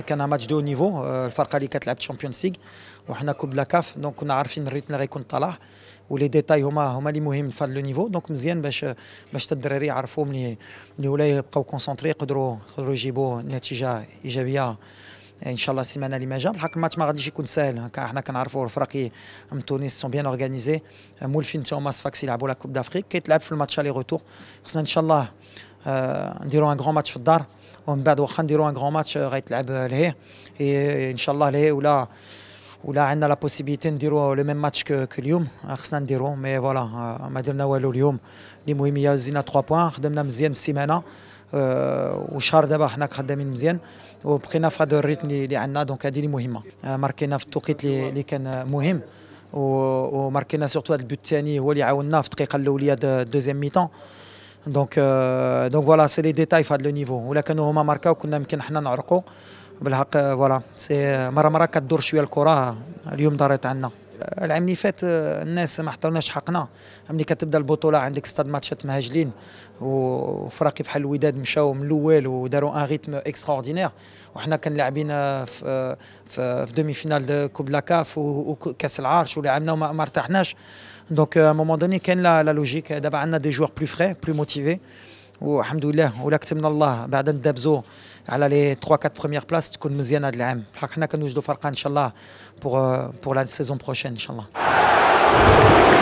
كان ماتش دو نيفو آه، الفرقه اللي كتلعب تشامبيونز ليغ وحنا كوب لا كاف دونك كنا عارفين الريتم اللي غيكون طالع ولي ديتاي هما هما اللي مهم في هذا النيفو دونك مزيان باش باش الدراري يعرفوا ملي ملي ولا يبقاو كونسونطري يقدروا يقدروا يجيبوا نتيجه ايجابيه ان شاء الله السيمانه اللي ما جا بالحق الماتش ما غاديش يكون ساهل حنا كنعرفوا الفرق من تونس سون بيان اورغانيزي مولفين توماس فاكس يلعبوا لا كوب دافريك كيتلعب في الماتش لي روتور خصنا ان شاء الله آه، نديروا ان غران ماتش في الدار ومن بعد واخا نديروا ان غران ماتش آه، غيتلعب لهيه euh, ان شاء الله لهيه ولا ولا عندنا لا بوسيبيتي نديروا لو ميم ماتش اليوم آه، خصنا نديرو مي فوالا ما درنا والو اليوم اللي مهم هي زينا 3 بوان خدمنا مزيان السيمانه وشهر دابا حنا خدامين مزيان وبقينا في هذا الريتم اللي عندنا دونك هذه اللي مهمه ماركينا في التوقيت اللي كان مهم وماركينا سورتو هذا البوت الثاني هو اللي عاوننا في الدقيقه الاوليه دوزيام ميتون دونك دونك فوالا سي لي ديتاي فهاد لو نيفو ولا كانوا هما ماركاو كنا يمكن حنا نعرقوا بالحق فوالا آه، آه، سي مره مره كدور شويه الكره اليوم دارت عندنا العام اللي فات آه، الناس ما حطوناش حقنا ملي كتبدا البطوله عندك ستاد ماتشات مهاجلين وفراقي بحال الوداد مشاو من الاول وداروا ان ريتم اكستراوردينير وحنا كان لاعبين في آه، في, آه، في دومي فينال دو كوب لا كاف وكاس العرش ولعبنا وما ارتحناش دونك ا مومون دوني كان لا لوجيك دابا عندنا دي جوار بلو فري بلو موتيفي والحمد لله ولا كتمنا الله بعد ندابزو على لي 3 4 بروميير بلاص تكون مزيانه هذا العام بحق حنا كنوجدوا فرقه ان شاء الله بور بور لا سيزون بروشين ان شاء الله